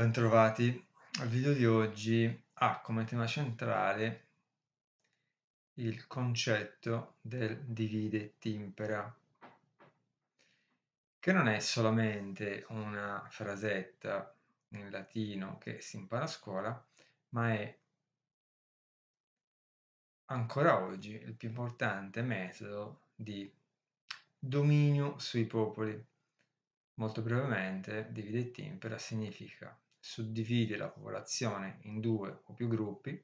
Bentrovati. Il video di oggi ha come tema centrale il concetto del divide e timpera, che non è solamente una frasetta in latino che si impara a scuola, ma è ancora oggi il più importante metodo di dominio sui popoli. Molto brevemente, divide e timpera significa suddividi la popolazione in due o più gruppi,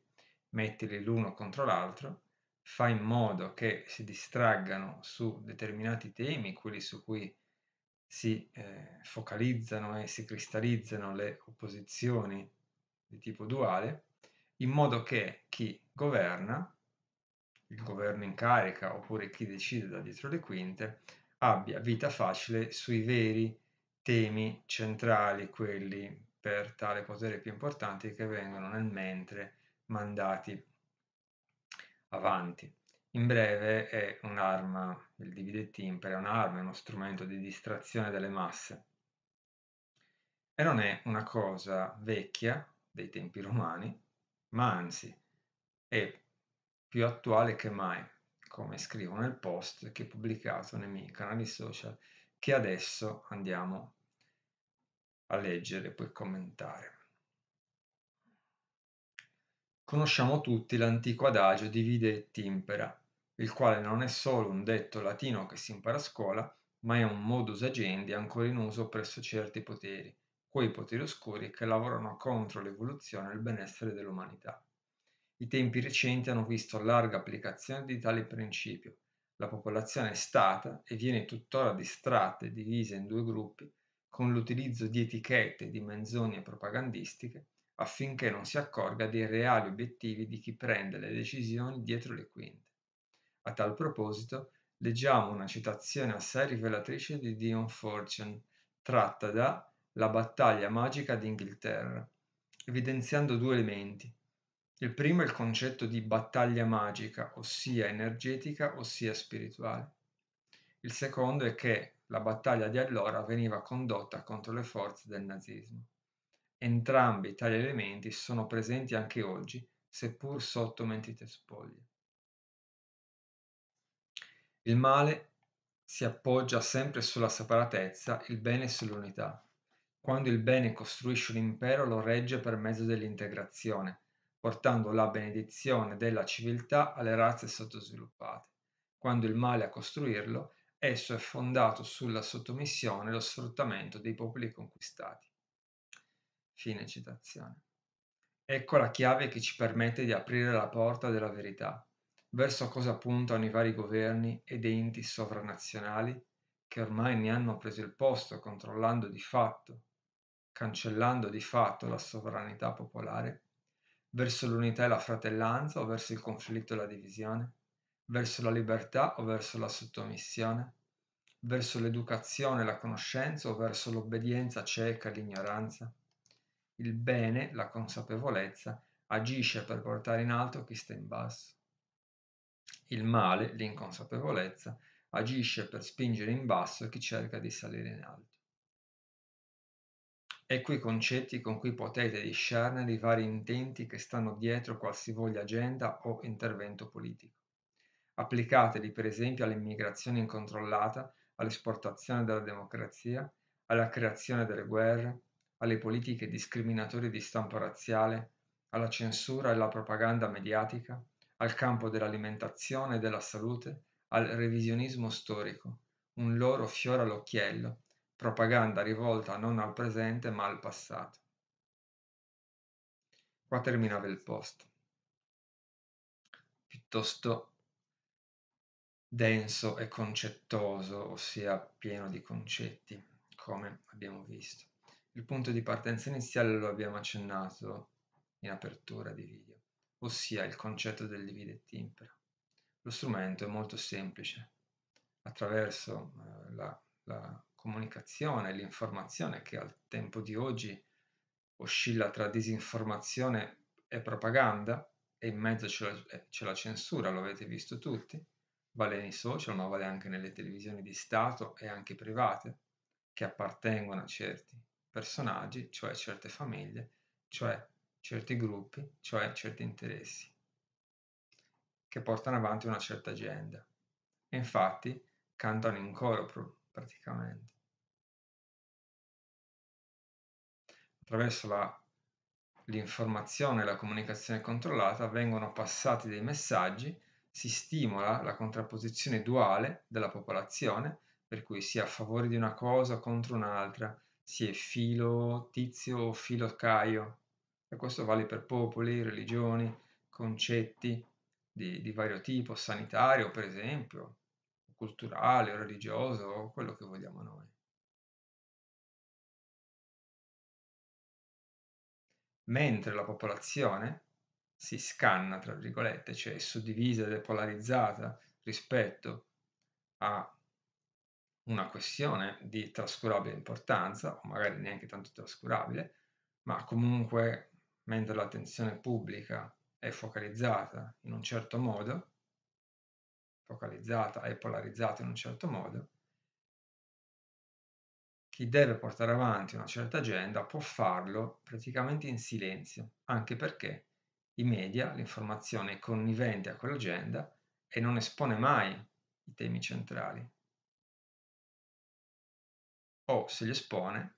mettili l'uno contro l'altro, fai in modo che si distraggano su determinati temi, quelli su cui si eh, focalizzano e si cristallizzano le opposizioni di tipo duale, in modo che chi governa, il governo in carica oppure chi decide da dietro le quinte, abbia vita facile sui veri temi centrali, quelli per tale potere più importanti che vengono nel mentre mandati avanti. In breve è un'arma, il divide timpere è un'arma, è uno strumento di distrazione delle masse. E non è una cosa vecchia dei tempi romani, ma anzi è più attuale che mai, come scrivo nel post che ho pubblicato nei miei canali social che adesso andiamo a leggere, e poi commentare. Conosciamo tutti l'antico adagio divide e timpera, il quale non è solo un detto latino che si impara a scuola, ma è un modus agendi ancora in uso presso certi poteri, quei poteri oscuri che lavorano contro l'evoluzione e il benessere dell'umanità. I tempi recenti hanno visto larga applicazione di tale principio. La popolazione è stata e viene tuttora distratta e divisa in due gruppi con l'utilizzo di etichette e di menzogne propagandistiche affinché non si accorga dei reali obiettivi di chi prende le decisioni dietro le quinte. A tal proposito, leggiamo una citazione assai rivelatrice di Dion Fortune, tratta da La battaglia magica d'Inghilterra, evidenziando due elementi. Il primo è il concetto di battaglia magica, ossia energetica, ossia spirituale. Il secondo è che la battaglia di allora veniva condotta contro le forze del nazismo. Entrambi tali elementi sono presenti anche oggi, seppur sotto mentite spoglie. Il male si appoggia sempre sulla separatezza, il bene sull'unità. Quando il bene costruisce un impero lo regge per mezzo dell'integrazione, portando la benedizione della civiltà alle razze sottosviluppate. Quando il male a costruirlo Esso è fondato sulla sottomissione e lo sfruttamento dei popoli conquistati. Fine citazione. Ecco la chiave che ci permette di aprire la porta della verità, verso cosa puntano i vari governi ed enti sovranazionali che ormai ne hanno preso il posto controllando di fatto, cancellando di fatto la sovranità popolare, verso l'unità e la fratellanza o verso il conflitto e la divisione? verso la libertà o verso la sottomissione? Verso l'educazione e la conoscenza o verso l'obbedienza cieca e l'ignoranza? Il bene, la consapevolezza, agisce per portare in alto chi sta in basso. Il male, l'inconsapevolezza, agisce per spingere in basso chi cerca di salire in alto. Ecco i concetti con cui potete discernere i vari intenti che stanno dietro qualsivoglia agenda o intervento politico applicateli per esempio all'immigrazione incontrollata, all'esportazione della democrazia, alla creazione delle guerre, alle politiche discriminatorie di stampo razziale, alla censura e alla propaganda mediatica, al campo dell'alimentazione e della salute, al revisionismo storico, un loro fiore all'occhiello, propaganda rivolta non al presente ma al passato. Qua terminava il post. Piuttosto denso e concettoso, ossia pieno di concetti, come abbiamo visto. Il punto di partenza iniziale lo abbiamo accennato in apertura di video, ossia il concetto del divide e timpera. Lo strumento è molto semplice. Attraverso eh, la, la comunicazione e l'informazione che al tempo di oggi oscilla tra disinformazione e propaganda, e in mezzo c'è la, eh, c'è la censura, lo avete visto tutti, vale nei social, ma vale anche nelle televisioni di Stato e anche private, che appartengono a certi personaggi, cioè certe famiglie, cioè certi gruppi, cioè certi interessi, che portano avanti una certa agenda. E infatti cantano in coro praticamente. Attraverso la l'informazione e la comunicazione controllata vengono passati dei messaggi si stimola la contrapposizione duale della popolazione, per cui si è a favore di una cosa o contro un'altra, si è filo tizio o filo caio. E questo vale per popoli, religioni, concetti di, di vario tipo, sanitario per esempio, culturale o religioso, o quello che vogliamo noi. Mentre la popolazione si scanna, tra virgolette, cioè è suddivisa ed è polarizzata rispetto a una questione di trascurabile importanza, o magari neanche tanto trascurabile, ma comunque mentre l'attenzione pubblica è focalizzata in un certo modo, focalizzata e polarizzata in un certo modo, chi deve portare avanti una certa agenda può farlo praticamente in silenzio, anche perché i media l'informazione connivente a quell'agenda e non espone mai i temi centrali. O se li espone,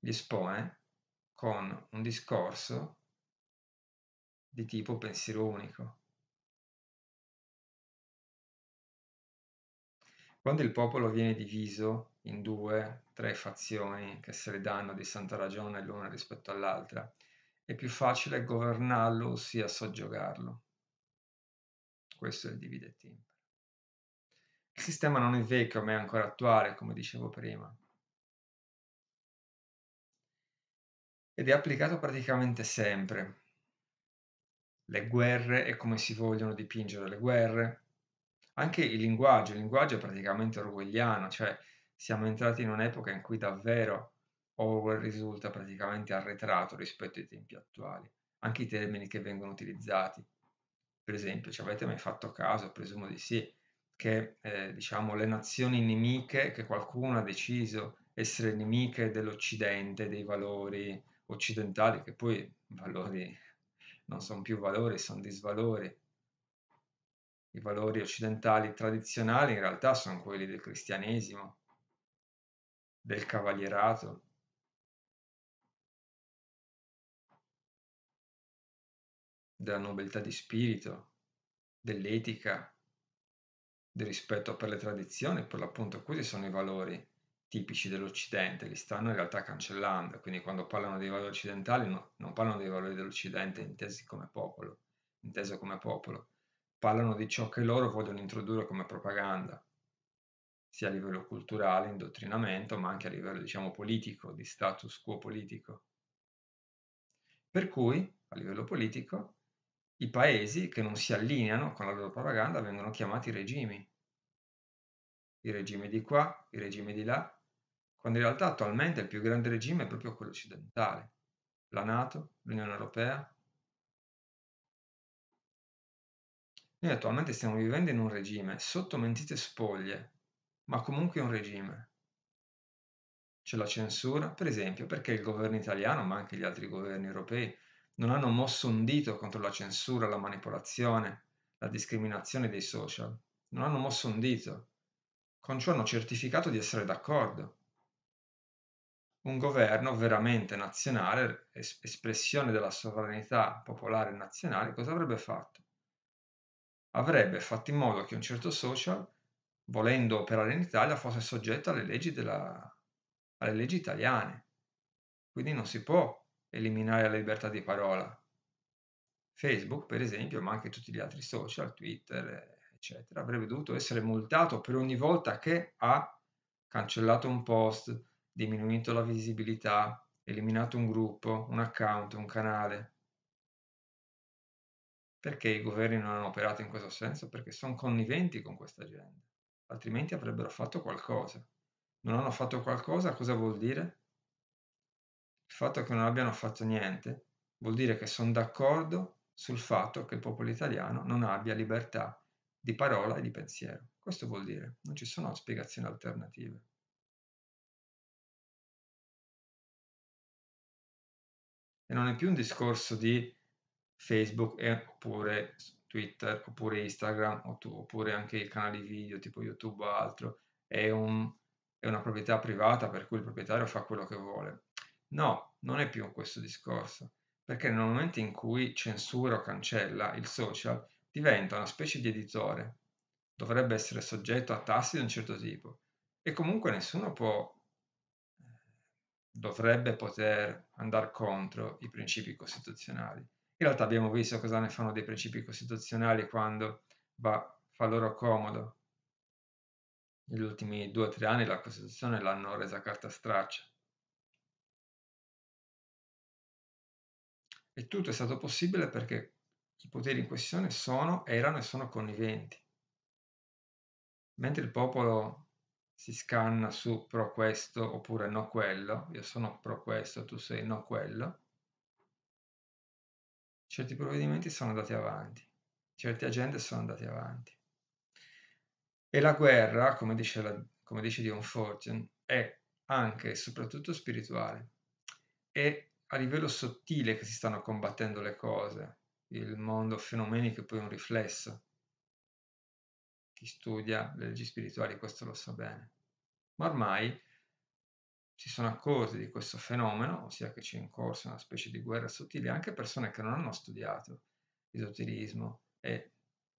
li espone con un discorso di tipo pensiero unico. Quando il popolo viene diviso in due, tre fazioni che se le danno di santa ragione l'una rispetto all'altra, è più facile governarlo, ossia soggiogarlo. Questo è il divide e Il sistema non è vecchio, ma è ancora attuale, come dicevo prima. Ed è applicato praticamente sempre. Le guerre e come si vogliono dipingere le guerre. Anche il linguaggio, il linguaggio è praticamente orwelliano, cioè siamo entrati in un'epoca in cui davvero Orwell risulta praticamente arretrato rispetto ai tempi attuali, anche i termini che vengono utilizzati. Per esempio, ci avete mai fatto caso, presumo di sì, che eh, diciamo, le nazioni nemiche che qualcuno ha deciso essere nemiche dell'Occidente, dei valori occidentali, che poi valori non sono più valori, sono disvalori. I valori occidentali tradizionali in realtà sono quelli del cristianesimo, del cavalierato, della nobiltà di spirito, dell'etica, del rispetto per le tradizioni, per l'appunto questi sono i valori tipici dell'Occidente, li stanno in realtà cancellando, quindi quando parlano dei valori occidentali no, non parlano dei valori dell'Occidente intesi come popolo, inteso come popolo, parlano di ciò che loro vogliono introdurre come propaganda, sia a livello culturale, indottrinamento, ma anche a livello diciamo politico, di status quo politico. Per cui, a livello politico, i paesi che non si allineano con la loro propaganda vengono chiamati regimi. I regimi di qua, i regimi di là, quando in realtà attualmente il più grande regime è proprio quello occidentale, la Nato, l'Unione Europea. Noi attualmente stiamo vivendo in un regime sotto mentite spoglie, ma comunque un regime. C'è la censura, per esempio, perché il governo italiano, ma anche gli altri governi europei, non hanno mosso un dito contro la censura, la manipolazione, la discriminazione dei social. Non hanno mosso un dito. Con ciò hanno certificato di essere d'accordo. Un governo veramente nazionale, es- espressione della sovranità popolare nazionale, cosa avrebbe fatto? Avrebbe fatto in modo che un certo social, volendo operare in Italia, fosse soggetto alle leggi, della... alle leggi italiane. Quindi non si può eliminare la libertà di parola. Facebook, per esempio, ma anche tutti gli altri social, Twitter, eccetera, avrebbe dovuto essere multato per ogni volta che ha cancellato un post, diminuito la visibilità, eliminato un gruppo, un account, un canale. Perché i governi non hanno operato in questo senso? Perché sono conniventi con questa gente, altrimenti avrebbero fatto qualcosa. Non hanno fatto qualcosa, cosa vuol dire? Il fatto che non abbiano fatto niente vuol dire che sono d'accordo sul fatto che il popolo italiano non abbia libertà di parola e di pensiero. Questo vuol dire, non ci sono spiegazioni alternative. E non è più un discorso di Facebook e, oppure Twitter, oppure Instagram, oppure anche i canali video tipo YouTube o altro. È, un, è una proprietà privata per cui il proprietario fa quello che vuole. No, non è più questo discorso, perché nel momento in cui censura o cancella il social, diventa una specie di editore. Dovrebbe essere soggetto a tassi di un certo tipo e comunque nessuno può eh, dovrebbe poter andare contro i principi costituzionali. In realtà abbiamo visto cosa ne fanno dei principi costituzionali quando va, fa loro comodo. Negli ultimi due o tre anni la Costituzione l'hanno resa carta straccia. E tutto è stato possibile perché i poteri in questione sono, erano e sono conniventi. Mentre il popolo si scanna su pro questo oppure no quello, io sono pro questo, tu sei no quello, certi provvedimenti sono andati avanti, certe agende sono andate avanti. E la guerra, come dice, la, come dice Dion Fortune, è anche e soprattutto spirituale. E a livello sottile che si stanno combattendo le cose, il mondo fenomenico è poi un riflesso. Chi studia le leggi spirituali questo lo sa bene. Ma ormai si sono accorti di questo fenomeno, ossia che c'è in corso una specie di guerra sottile, anche persone che non hanno studiato esoterismo e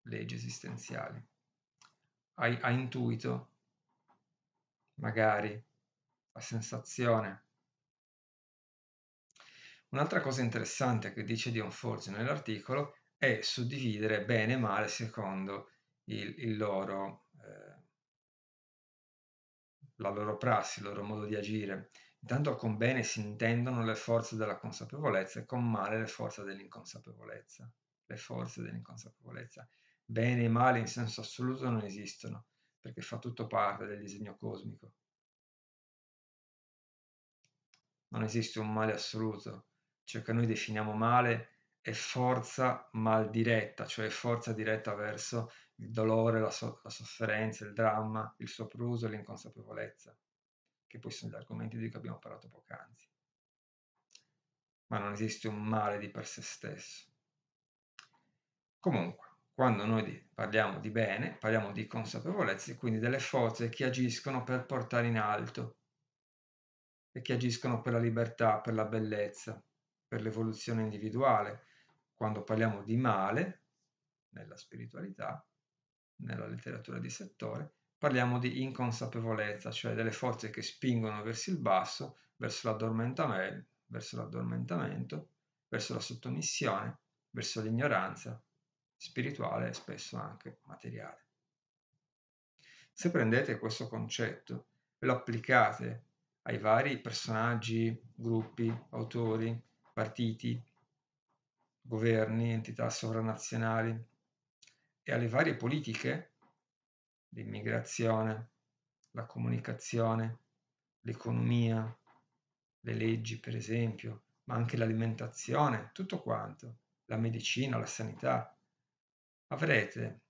leggi esistenziali. Ha, ha intuito, magari, la sensazione Un'altra cosa interessante che dice Dion Forge nell'articolo è suddividere bene e male secondo il, il loro, eh, la loro prassi, il loro modo di agire. Intanto con bene si intendono le forze della consapevolezza e con male le forze dell'inconsapevolezza. Le forze dell'inconsapevolezza. Bene e male in senso assoluto non esistono, perché fa tutto parte del disegno cosmico. Non esiste un male assoluto, cioè che noi definiamo male, è forza mal diretta, cioè forza diretta verso il dolore, la, so- la sofferenza, il dramma, il sopruso, l'inconsapevolezza, che poi sono gli argomenti di cui abbiamo parlato poc'anzi. Ma non esiste un male di per sé stesso. Comunque, quando noi parliamo di bene, parliamo di consapevolezza e quindi delle forze che agiscono per portare in alto e che agiscono per la libertà, per la bellezza, per l'evoluzione individuale, quando parliamo di male, nella spiritualità, nella letteratura di settore, parliamo di inconsapevolezza, cioè delle forze che spingono verso il basso, verso l'addormentamento, verso, l'addormentamento, verso la sottomissione, verso l'ignoranza spirituale e spesso anche materiale. Se prendete questo concetto e lo applicate ai vari personaggi, gruppi, autori, partiti, governi, entità sovranazionali e alle varie politiche, l'immigrazione, la comunicazione, l'economia, le leggi per esempio, ma anche l'alimentazione, tutto quanto, la medicina, la sanità, avrete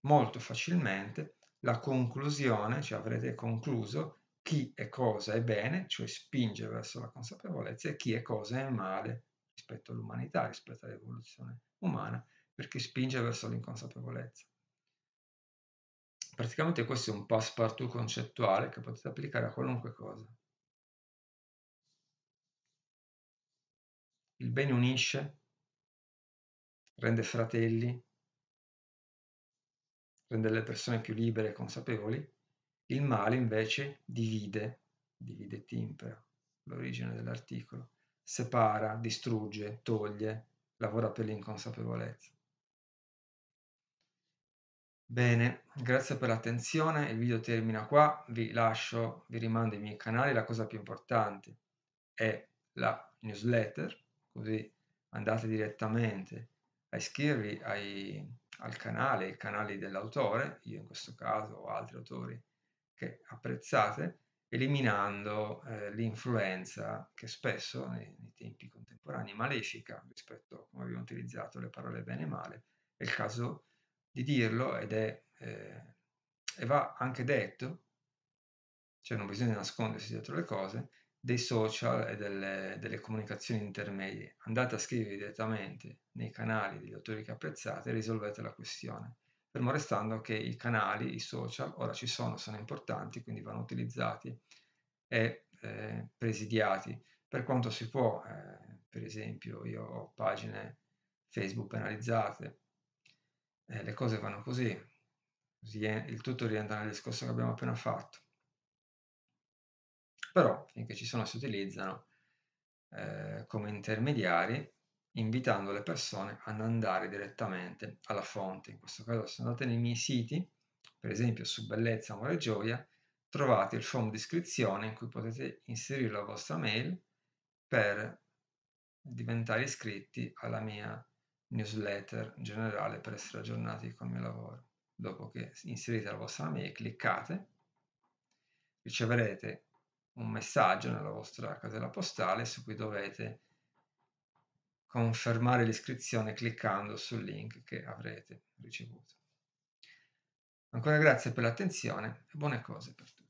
molto facilmente la conclusione, cioè avrete concluso chi è cosa è bene, cioè spinge verso la consapevolezza, e chi è cosa è male rispetto all'umanità, rispetto all'evoluzione umana, perché spinge verso l'inconsapevolezza. Praticamente questo è un passepartout concettuale che potete applicare a qualunque cosa. Il bene unisce, rende fratelli, rende le persone più libere e consapevoli, il male invece divide, divide timpera, l'origine dell'articolo, separa, distrugge, toglie, lavora per l'inconsapevolezza. Bene, grazie per l'attenzione, il video termina qua, vi lascio, vi rimando ai miei canali, la cosa più importante è la newsletter, così andate direttamente a iscrivervi ai, al canale, ai canali dell'autore, io in questo caso o altri autori che apprezzate, eliminando eh, l'influenza che spesso nei, nei, tempi contemporanei malefica rispetto a come abbiamo utilizzato le parole bene e male, è il caso di dirlo ed è eh, e va anche detto, cioè non bisogna nascondersi dietro le cose, dei social e delle, delle, comunicazioni intermedie. Andate a scrivere direttamente nei canali degli autori che apprezzate e risolvete la questione fermo restando che i canali, i social, ora ci sono, sono importanti, quindi vanno utilizzati e eh, presidiati. Per quanto si può, eh, per esempio, io ho pagine Facebook penalizzate, eh, le cose vanno così, così è, il tutto rientra nel discorso che abbiamo appena fatto. Però finché ci sono si utilizzano eh, come intermediari invitando le persone ad andare direttamente alla fonte. In questo caso se andate nei miei siti, per esempio su Bellezza, Amore e Gioia, trovate il form di iscrizione in cui potete inserire la vostra mail per diventare iscritti alla mia newsletter generale per essere aggiornati con il mio lavoro. Dopo che inserite la vostra mail, cliccate, riceverete un messaggio nella vostra casella postale su cui dovete confermare l'iscrizione cliccando sul link che avrete ricevuto. Ancora grazie per l'attenzione e buone cose per tutti.